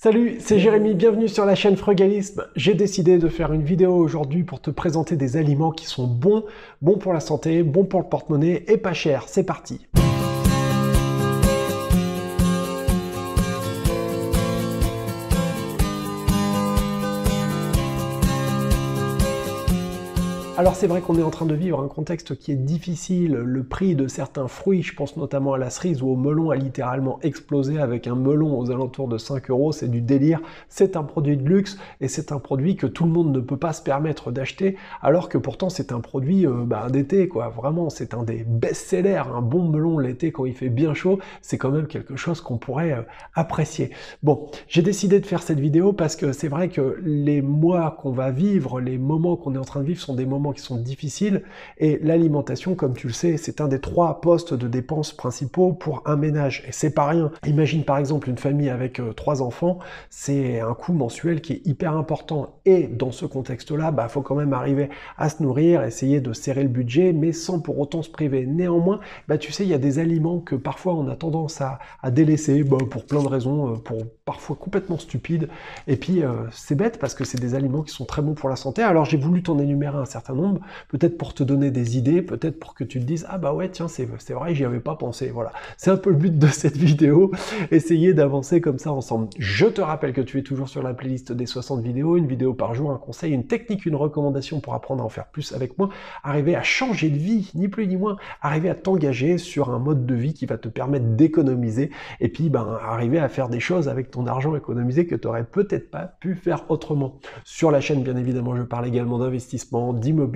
Salut, c'est Jérémy, bienvenue sur la chaîne Frugalisme. J'ai décidé de faire une vidéo aujourd'hui pour te présenter des aliments qui sont bons, bons pour la santé, bons pour le porte-monnaie et pas chers. C'est parti. Alors c'est vrai qu'on est en train de vivre un contexte qui est difficile. Le prix de certains fruits, je pense notamment à la cerise ou au melon, a littéralement explosé avec un melon aux alentours de 5 euros. C'est du délire. C'est un produit de luxe et c'est un produit que tout le monde ne peut pas se permettre d'acheter, alors que pourtant c'est un produit euh, bah, d'été, quoi. Vraiment, c'est un des best-sellers. Un bon melon l'été quand il fait bien chaud, c'est quand même quelque chose qu'on pourrait euh, apprécier. Bon, j'ai décidé de faire cette vidéo parce que c'est vrai que les mois qu'on va vivre, les moments qu'on est en train de vivre sont des moments qui sont difficiles. Et l'alimentation, comme tu le sais, c'est un des trois postes de dépenses principaux pour un ménage. Et c'est pas rien. Imagine par exemple une famille avec euh, trois enfants, c'est un coût mensuel qui est hyper important. Et dans ce contexte-là, il bah, faut quand même arriver à se nourrir, essayer de serrer le budget, mais sans pour autant se priver. Néanmoins, bah, tu sais, il y a des aliments que parfois on a tendance à, à délaisser bah, pour plein de raisons, euh, pour parfois complètement stupides. Et puis, euh, c'est bête parce que c'est des aliments qui sont très bons pour la santé. Alors, j'ai voulu t'en énumérer un certain nombre peut-être pour te donner des idées, peut-être pour que tu te dises ah bah ouais tiens c'est, vrai j'y avais pas pensé. Voilà, c'est un peu le but de cette vidéo, essayer d'avancer comme ça ensemble. Je te rappelle que tu es toujours sur la playlist des 60 vidéos, une vidéo par jour, un conseil, une technique, une recommandation pour apprendre à en faire plus avec moi, arriver à changer de vie, ni plus ni moins, arriver à t'engager sur un mode de vie qui va te permettre d'économiser et puis ben arriver à faire des choses avec ton argent économisé que tu aurais peut-être pas pu faire autrement. Sur la chaîne bien évidemment je parle également d'investissement, d'immobilier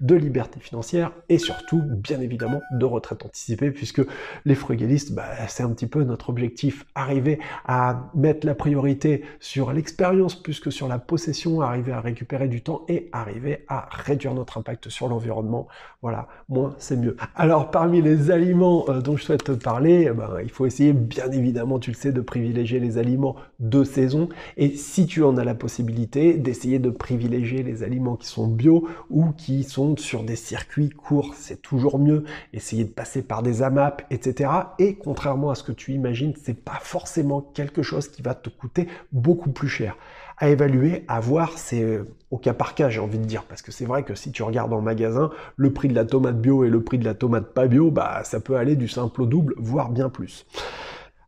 de liberté financière et surtout, bien évidemment, de retraite anticipée, puisque les frugalistes, bah, c'est un petit peu notre objectif, arriver à mettre la priorité sur l'expérience plus que sur la possession, arriver à récupérer du temps et arriver à réduire notre impact sur l'environnement. Voilà, moins c'est mieux. Alors parmi les aliments euh, dont je souhaite te parler, eh ben, il faut essayer, bien évidemment, tu le sais, de privilégier les aliments de saison et si tu en as la possibilité, d'essayer de privilégier les aliments qui sont bio ou qui sont sur des circuits courts, c'est toujours mieux. Essayer de passer par des AMAP, etc. Et contrairement à ce que tu imagines, c'est pas forcément quelque chose qui va te coûter beaucoup plus cher. À évaluer, à voir, c'est euh, au cas par cas, j'ai envie de dire, parce que c'est vrai que si tu regardes en magasin, le prix de la tomate bio et le prix de la tomate pas bio, bah ça peut aller du simple au double, voire bien plus.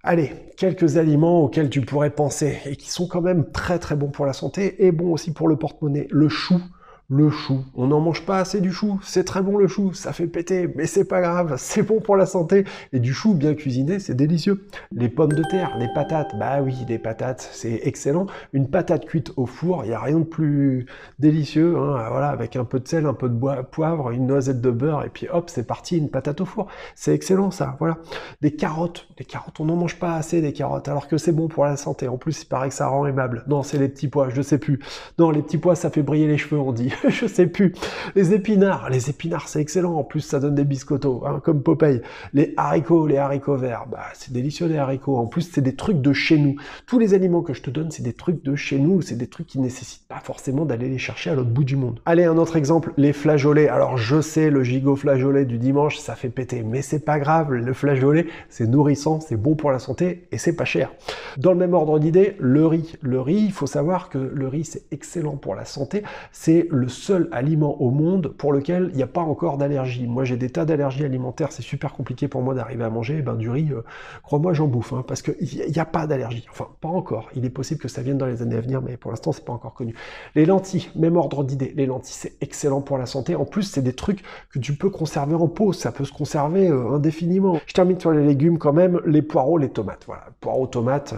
Allez, quelques aliments auxquels tu pourrais penser et qui sont quand même très très bons pour la santé et bons aussi pour le porte-monnaie. Le chou, le chou. On n'en mange pas assez du chou, c'est très bon le chou, ça fait péter, mais c'est pas grave, c'est bon pour la santé. Et du chou bien cuisiné, c'est délicieux. Les pommes de terre, les patates, bah oui, des patates, c'est excellent. Une patate cuite au four, il n'y a rien de plus délicieux, hein. ah, voilà, avec un peu de sel, un peu de poivre, une noisette de beurre, et puis hop, c'est parti, une patate au four. C'est excellent ça, voilà. Des carottes, des carottes, on n'en mange pas assez des carottes, alors que c'est bon pour la santé. En plus, il paraît que ça rend aimable. Non, c'est les petits pois, je ne sais plus. Non, les petits pois, ça fait briller les cheveux, on dit. je sais plus. Les épinards, les épinards, c'est excellent. En plus, ça donne des biscottos, hein, comme Popeye. Les haricots, les haricots verts, bah, c'est délicieux les haricots. En plus, c'est des trucs de chez nous. Tous les aliments que je te donne, c'est des trucs de chez nous. C'est des trucs qui nécessitent pas forcément d'aller les chercher à l'autre bout du monde. Allez, un autre exemple, les flageolets. Alors, je sais, le gigot flageolet du dimanche, ça fait péter, mais c'est pas grave. Le flageolet, c'est nourrissant, c'est bon pour la santé et c'est pas cher. Dans le même ordre d'idée, le riz. Le riz, il faut savoir que le riz, c'est excellent pour la santé. C'est le seul aliment au monde pour lequel il n'y a pas encore d'allergie. Moi, j'ai des tas d'allergies alimentaires, c'est super compliqué pour moi d'arriver à manger. Eh ben, du riz, euh, crois-moi, j'en bouffe, hein, parce qu'il n'y a pas d'allergie. Enfin, pas encore. Il est possible que ça vienne dans les années à venir, mais pour l'instant, c'est pas encore connu. Les lentilles, même ordre d'idée. Les lentilles, c'est excellent pour la santé. En plus, c'est des trucs que tu peux conserver en pot. Ça peut se conserver euh, indéfiniment. Je termine sur les légumes quand même. Les poireaux, les tomates. Voilà, poireaux, tomates. Euh,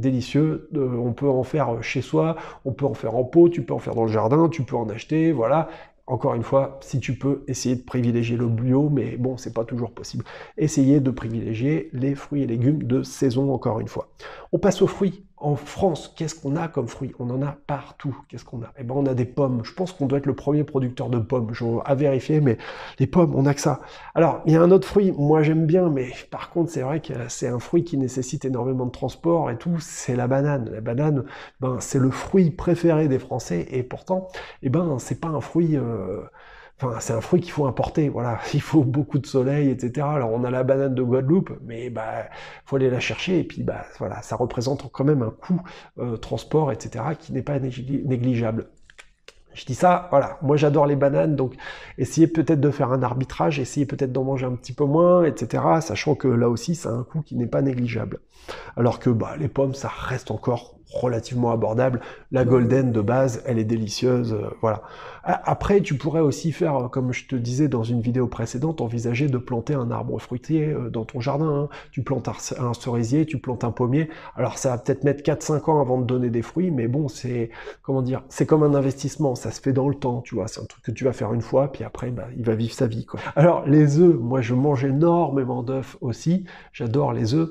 délicieux. on peut en faire euh, chez soi, on peut en faire en pot, tu peux en faire dans le jardin, tu peux en acheter, voilà. Encore une fois, si tu peux, essayer de privilégier le bio, mais bon, c'est pas toujours possible. Essayez de privilégier les fruits et légumes de saison, encore une fois. On passe aux fruits en France, qu'est-ce qu'on a comme fruit On en a partout. Qu'est-ce qu'on a Eh ben, on a des pommes. Je pense qu'on doit être le premier producteur de pommes. Je à vérifier, mais les pommes, on a que ça. Alors, il y a un autre fruit. Moi, j'aime bien, mais par contre, c'est vrai que c'est un fruit qui nécessite énormément de transport et tout. C'est la banane. La banane, ben, c'est le fruit préféré des Français, et pourtant, eh ben, c'est pas un fruit. Euh, c'est un fruit qu'il faut importer, voilà. Il faut beaucoup de soleil, etc. Alors, on a la banane de Guadeloupe, mais bah, faut aller la chercher. Et puis, bah, voilà, ça représente quand même un coût euh, transport, etc., qui n'est pas négligeable. Je dis ça, voilà. Moi, j'adore les bananes, donc essayez peut-être de faire un arbitrage, essayez peut-être d'en manger un petit peu moins, etc. Sachant que là aussi, ça a un coût qui n'est pas négligeable. Alors que bah, les pommes, ça reste encore relativement abordable. La golden de base, elle est délicieuse, euh, voilà. Après, tu pourrais aussi faire, euh, comme je te disais dans une vidéo précédente, envisager de planter un arbre fruitier euh, dans ton jardin. Hein. Tu plantes un cerisier, tu plantes un pommier. Alors ça va peut-être mettre 4-5 ans avant de donner des fruits, mais bon, c'est comment dire, c'est comme un investissement, ça se fait dans le temps, tu vois. C'est un truc que tu vas faire une fois, puis après, bah, il va vivre sa vie. Quoi. Alors les œufs, moi je mange énormément d'œufs aussi. J'adore les œufs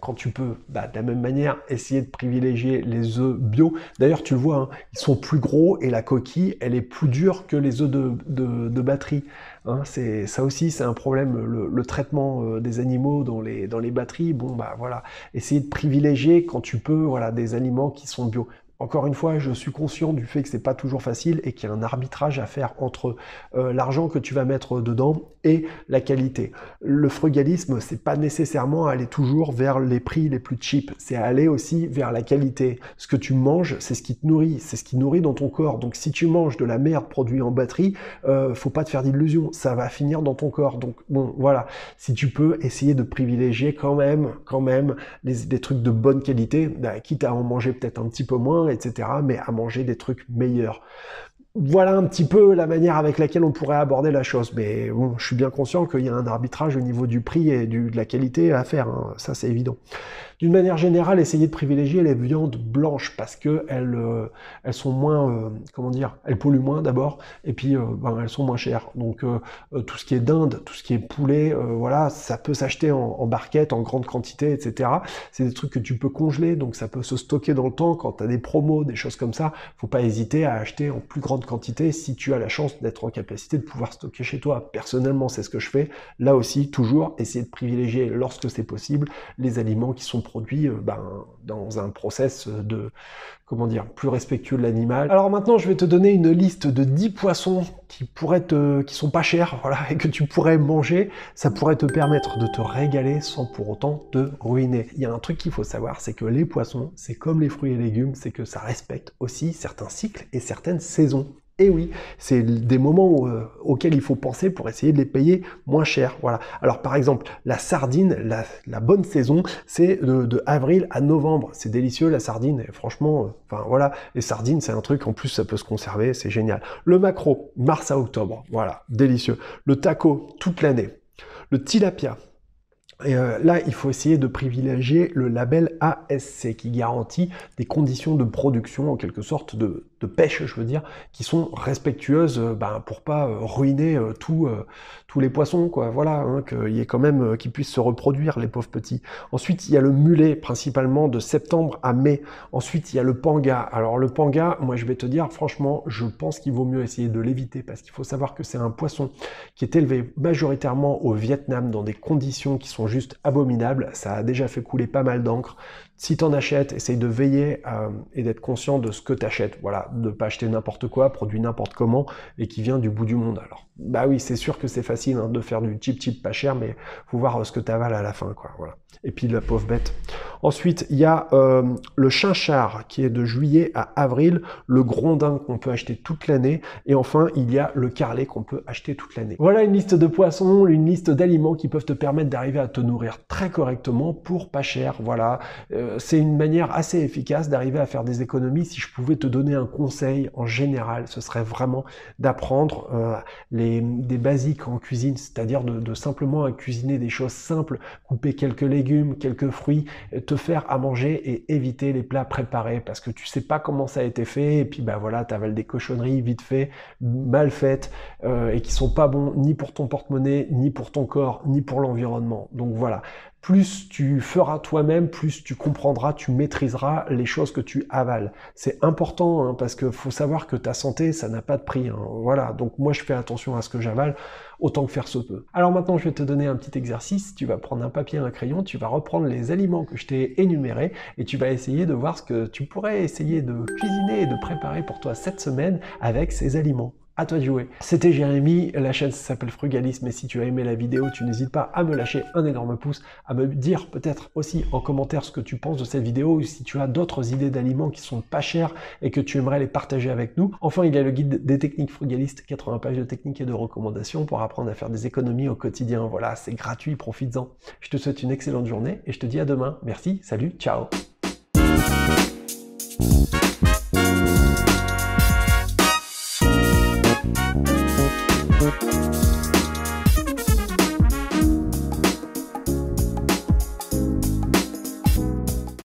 quand tu peux, bah, de la même manière, essayer de privilégier les œufs bio. D'ailleurs, tu le vois, hein, ils sont plus gros et la coquille, elle est plus dure que les œufs de, batterie. Hein. ça aussi, c'est un problème. Le, traitement euh, des animaux dans les dans les batteries, bon bah voilà, essayer de privilégier quand tu peux, voilà, des aliments qui sont bio. Encore une fois, je suis conscient du fait que ce n'est pas toujours facile et qu'il y a un arbitrage à faire entre euh, l'argent que tu vas mettre dedans et la qualité. Le frugalisme, ce n'est pas nécessairement aller toujours vers les prix les plus cheap, c'est aller aussi vers la qualité. Ce que tu manges, c'est ce qui te nourrit, c'est ce qui nourrit dans ton corps. Donc si tu manges de la merde produit en batterie, euh, faut pas te faire d'illusions, ça va finir dans ton corps. Donc bon, voilà, si tu peux essayer de privilégier quand même, quand même, des, trucs de bonne qualité, bah, quitte à en manger peut-être un petit peu moins etc., mais à manger des trucs meilleurs voilà un petit peu la manière avec laquelle on pourrait aborder la chose. Mais bon, je suis bien conscient qu'il y a un arbitrage au niveau du prix et de la qualité à faire. Hein. Ça, c'est évident. D'une manière générale, essayez de privilégier les viandes blanches parce que elles, euh, elles sont moins, euh, comment dire, elles polluent moins d'abord et puis euh, ben, elles sont moins chères. Donc tout ce qui est dinde, tout ce qui est poulet, voilà, ça peut s'acheter en, barquette, en grande quantité, etc. C'est des trucs que tu peux congeler, donc ça peut se stocker dans le temps. Quand tu as des promos, des choses comme ça, faut pas hésiter à acheter en plus grande quantité si tu as la chance d'être en capacité de pouvoir stocker chez toi. Personnellement, c'est ce que je fais. Là aussi, toujours essayer de privilégier, lorsque c'est possible, les aliments qui sont produits euh, ben, dans un process de, comment dire, plus respectueux de l'animal. Alors maintenant, je vais te donner une liste de 10 poissons qui pourraient te, qui sont pas chers, voilà, et que tu pourrais manger. Ça pourrait te permettre de te régaler sans pour autant te ruiner. Il y a un truc qu'il faut savoir, c'est que les poissons, c'est comme les fruits et légumes, c'est que ça respecte aussi certains cycles et certaines saisons. Et eh oui, c'est des moments euh, auxquels il faut penser pour essayer de les payer moins cher. Voilà. Alors par exemple, la sardine, la, bonne saison, c'est de, avril à novembre. C'est délicieux la sardine. Et franchement, euh, enfin voilà, les sardines, c'est un truc en plus ça peut se conserver, c'est génial. Le macro, mars à octobre, voilà, délicieux. Le taco toute l'année. Le tilapia, et euh, là, il faut essayer de privilégier le label ASC qui garantit des conditions de production, en quelque sorte, de, pêche, je veux dire, qui sont respectueuses euh, ben, pour pas euh, ruiner tout, tous les poissons, quoi. Voilà, hein, qu'il y ait quand même, qu'ils puissent se reproduire, les pauvres petits. Ensuite, il y a le mulet, principalement de septembre à mai. Ensuite, il y a le panga. Alors, le panga, moi, je vais te dire, franchement, je pense qu'il vaut mieux essayer de l'éviter parce qu'il faut savoir que c'est un poisson qui est élevé majoritairement au Vietnam dans des conditions qui sont juste abominable. Ça a déjà fait couler pas mal d'encre. Si tu en achètes, essaye de veiller euh, et d'être conscient de ce que tu achètes. Voilà, de ne pas acheter n'importe quoi, produit n'importe comment et qui vient du bout du monde. Alors, bah oui, c'est sûr que c'est facile hein, de faire du cheap cheap pas cher, mais faut voir euh, ce que tu avales à la fin, quoi. Voilà. Et puis la pauvre bête. Ensuite, il y a euh, le chinchard qui est de juillet à avril, le grondin qu'on peut acheter toute l'année, et enfin il y a le carlet qu'on peut acheter toute l'année. Voilà une liste de poissons, une liste d'aliments qui peuvent te permettre d'arriver à te nourrir très correctement pour pas cher. Voilà c'est une manière assez efficace d'arriver à faire des économies. Si je pouvais te donner un conseil en général, ce serait vraiment d'apprendre euh, des basiques en cuisine, c'est-à-dire de, simplement cuisiner des choses simples, couper quelques légumes, quelques fruits, te faire à manger et éviter les plats préparés parce que tu ne sais pas comment ça a été fait et puis bah voilà, avales des cochonneries vite fait, mal faites euh, et qui sont pas bons ni pour ton porte-monnaie, ni pour ton corps, ni pour l'environnement. Donc voilà, plus tu feras toi-même, plus tu comprendras, tu maîtriseras les choses que tu avales. C'est important hein, parce que faut savoir que ta santé, ça n'a pas de prix. Hein. voilà, donc moi je fais attention à ce que j'avale autant que faire se peut. Alors maintenant, je vais te donner un petit exercice. Tu vas prendre un papier, un crayon, tu vas reprendre les aliments que je t'ai énumérés et tu vas essayer de voir ce que tu pourrais essayer de cuisiner et de préparer pour toi cette semaine avec ces aliments à toi de jouer. C'était Jérémy, la chaîne s'appelle Frugalisme. mais si tu as aimé la vidéo, tu n'hésites pas à me lâcher un énorme pouce, à me dire peut-être aussi en commentaire ce que tu penses de cette vidéo, ou si tu as d'autres idées d'aliments qui sont pas chers et que tu aimerais les partager avec nous. Enfin, il y a le guide des techniques frugalistes, 80 pages de techniques et de recommandations pour apprendre à faire des économies au quotidien. Voilà, c'est gratuit, profites-en. Je te souhaite une excellente journée et je te dis à demain. Merci, salut, ciao